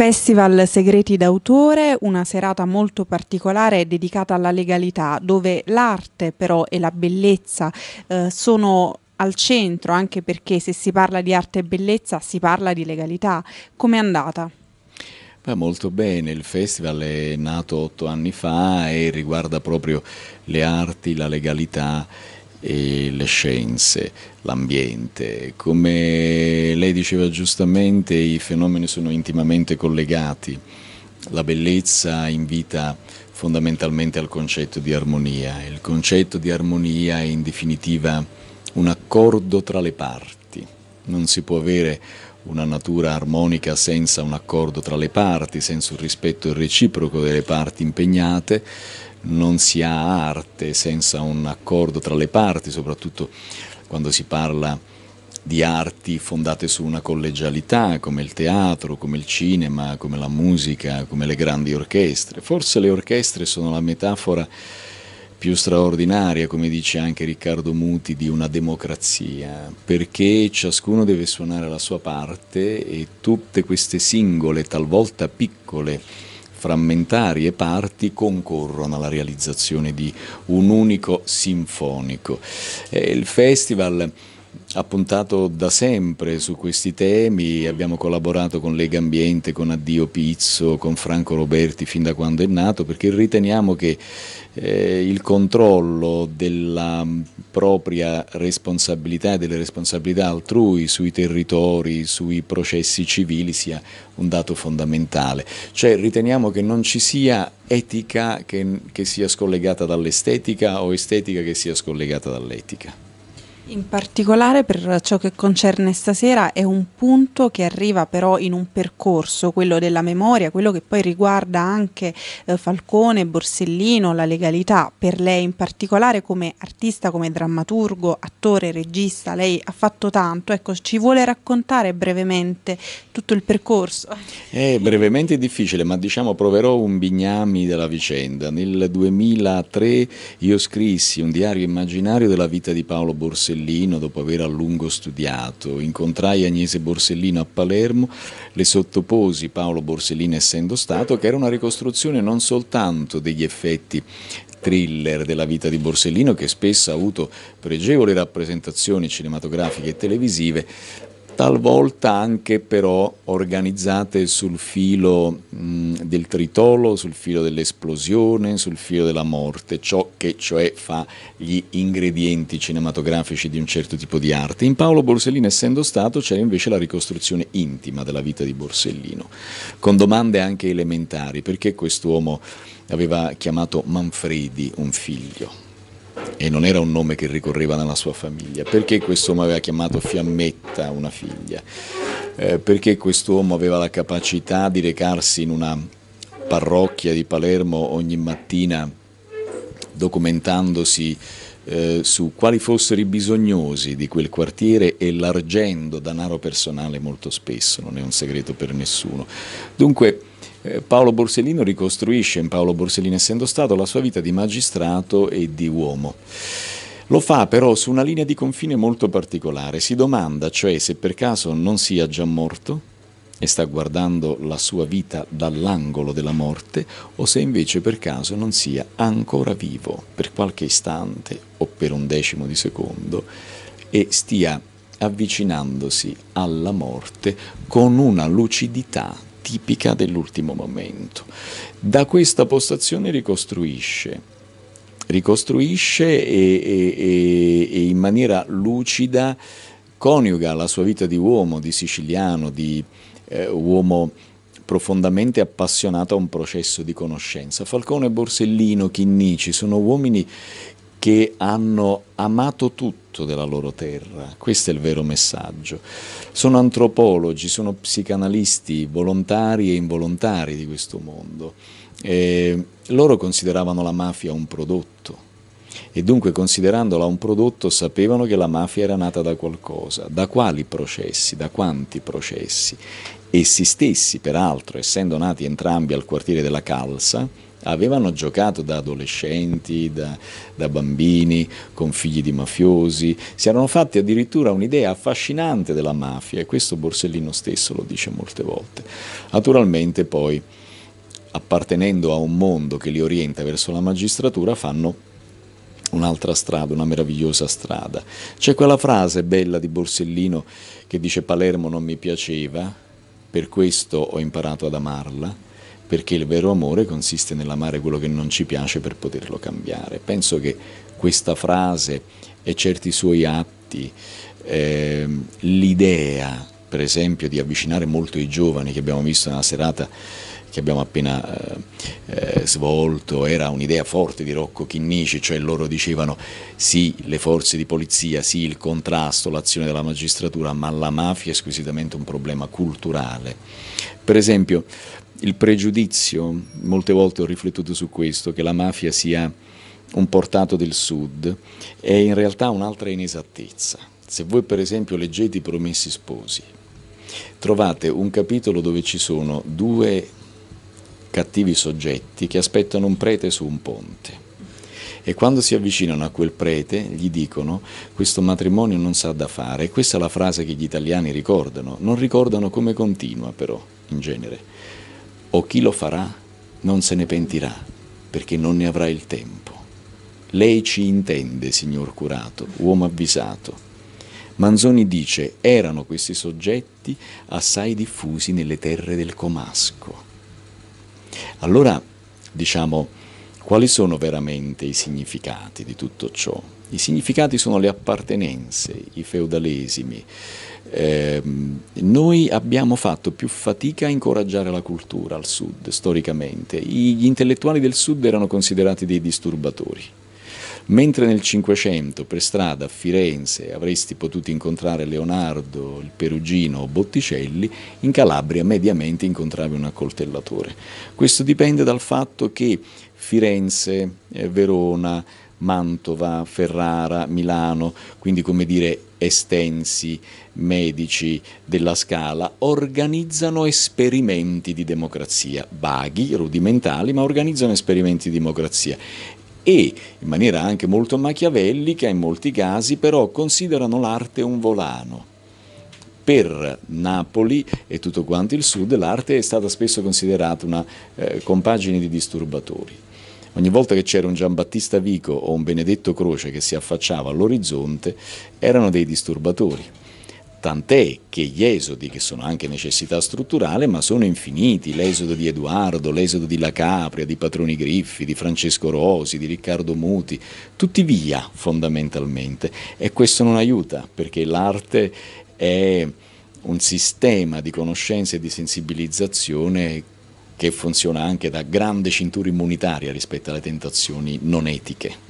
Festival Segreti d'autore, una serata molto particolare dedicata alla legalità, dove l'arte però e la bellezza eh, sono al centro, anche perché se si parla di arte e bellezza si parla di legalità. Com'è andata? Beh, molto bene, il festival è nato otto anni fa e riguarda proprio le arti, la legalità le scienze, l'ambiente. Come lei diceva giustamente, i fenomeni sono intimamente collegati. La bellezza invita fondamentalmente al concetto di armonia. Il concetto di armonia è in definitiva un accordo tra le parti. Non si può avere una natura armonica senza un accordo tra le parti, senza un rispetto reciproco delle parti impegnate non si ha arte senza un accordo tra le parti, soprattutto quando si parla di arti fondate su una collegialità come il teatro, come il cinema, come la musica, come le grandi orchestre. Forse le orchestre sono la metafora più straordinaria, come dice anche Riccardo Muti, di una democrazia, perché ciascuno deve suonare la sua parte e tutte queste singole, talvolta piccole, frammentarie parti concorrono alla realizzazione di un unico sinfonico. Eh, il festival ha puntato da sempre su questi temi, abbiamo collaborato con Lega Ambiente, con Addio Pizzo, con Franco Roberti fin da quando è nato perché riteniamo che eh, il controllo della mm, propria responsabilità e delle responsabilità altrui sui territori, sui processi civili sia un dato fondamentale, cioè riteniamo che non ci sia etica che, che sia scollegata dall'estetica o estetica che sia scollegata dall'etica. In particolare per ciò che concerne stasera è un punto che arriva però in un percorso, quello della memoria, quello che poi riguarda anche eh, Falcone, Borsellino, la legalità. Per lei in particolare come artista, come drammaturgo, attore, regista, lei ha fatto tanto. Ecco, ci vuole raccontare brevemente tutto il percorso? Eh, brevemente è difficile, ma diciamo proverò un bignami della vicenda. Nel 2003 io scrissi un diario immaginario della vita di Paolo Borsellino Borsellino dopo aver a lungo studiato, incontrai Agnese Borsellino a Palermo, le sottoposi Paolo Borsellino essendo stato, che era una ricostruzione non soltanto degli effetti thriller della vita di Borsellino che spesso ha avuto pregevoli rappresentazioni cinematografiche e televisive, talvolta anche però organizzate sul filo mh, del tritolo, sul filo dell'esplosione, sul filo della morte, ciò che cioè fa gli ingredienti cinematografici di un certo tipo di arte. In Paolo Borsellino essendo stato c'è invece la ricostruzione intima della vita di Borsellino, con domande anche elementari, perché quest'uomo aveva chiamato Manfredi un figlio e non era un nome che ricorreva nella sua famiglia. Perché quest'uomo aveva chiamato Fiammetta una figlia? Eh, perché quest'uomo aveva la capacità di recarsi in una parrocchia di Palermo ogni mattina documentandosi eh, su quali fossero i bisognosi di quel quartiere e largendo danaro personale molto spesso, non è un segreto per nessuno. Dunque eh, Paolo Borsellino ricostruisce in Paolo Borsellino essendo stato la sua vita di magistrato e di uomo. Lo fa però su una linea di confine molto particolare, si domanda cioè se per caso non sia già morto e sta guardando la sua vita dall'angolo della morte o se invece per caso non sia ancora vivo per qualche istante o per un decimo di secondo e stia avvicinandosi alla morte con una lucidità tipica dell'ultimo momento. Da questa postazione ricostruisce, ricostruisce e, e, e in maniera lucida coniuga la sua vita di uomo, di siciliano, di eh, uomo profondamente appassionato a un processo di conoscenza. Falcone, Borsellino, Chinnici sono uomini perché hanno amato tutto della loro terra, questo è il vero messaggio. Sono antropologi, sono psicanalisti volontari e involontari di questo mondo. E loro consideravano la mafia un prodotto e dunque considerandola un prodotto sapevano che la mafia era nata da qualcosa, da quali processi, da quanti processi. Essi stessi, peraltro, essendo nati entrambi al quartiere della Calza, avevano giocato da adolescenti, da, da, bambini, con figli di mafiosi, si erano fatti addirittura un'idea affascinante della mafia e questo Borsellino stesso lo dice molte volte. Naturalmente poi appartenendo a un mondo che li orienta verso la magistratura fanno un'altra strada, una meravigliosa strada. C'è quella frase bella di Borsellino che dice Palermo non mi piaceva, per questo ho imparato ad amarla perché il vero amore consiste nell'amare quello che non ci piace per poterlo cambiare. Penso che questa frase e certi suoi atti, eh, l'idea per esempio di avvicinare molto i giovani che abbiamo visto nella serata che abbiamo appena eh, eh, svolto era un'idea forte di Rocco Chinnici, cioè loro dicevano sì le forze di polizia, sì il contrasto, l'azione della magistratura, ma la mafia è squisitamente un problema culturale. Per esempio il pregiudizio, molte volte ho riflettuto su questo, che la mafia sia un portato del sud, è in realtà un'altra inesattezza. Se voi per esempio leggete i Promessi Sposi, trovate un capitolo dove ci sono due cattivi soggetti che aspettano un prete su un ponte e quando si avvicinano a quel prete gli dicono questo matrimonio non sa da fare e questa è la frase che gli italiani ricordano, non ricordano come continua però in genere o chi lo farà non se ne pentirà, perché non ne avrà il tempo. Lei ci intende, signor curato, uomo avvisato. Manzoni dice erano questi soggetti assai diffusi nelle terre del Comasco. Allora, diciamo, quali sono veramente i significati di tutto ciò? I significati sono le appartenenze, i feudalesimi. Eh, noi abbiamo fatto più fatica a incoraggiare la cultura al sud, storicamente. Gli intellettuali del sud erano considerati dei disturbatori Mentre nel Cinquecento per strada a Firenze avresti potuto incontrare Leonardo, il Perugino o Botticelli, in Calabria mediamente incontravi un accoltellatore. Questo dipende dal fatto che Firenze, eh, Verona, Mantova, Ferrara, Milano, quindi come dire estensi, medici della scala, organizzano esperimenti di democrazia, vaghi, rudimentali, ma organizzano esperimenti di democrazia e in maniera anche molto machiavellica in molti casi però considerano l'arte un volano. Per Napoli e tutto quanto il sud l'arte è stata spesso considerata una eh, compagine di disturbatori. Ogni volta che c'era un Giambattista Vico o un Benedetto Croce che si affacciava all'orizzonte erano dei disturbatori Tant'è che gli esodi, che sono anche necessità strutturale, ma sono infiniti, l'esodo di Edoardo, l'esodo di La Capria, di Patroni Griffi, di Francesco Rosi, di Riccardo Muti, tutti via fondamentalmente. E questo non aiuta, perché l'arte è un sistema di conoscenza e di sensibilizzazione che funziona anche da grande cintura immunitaria rispetto alle tentazioni non etiche.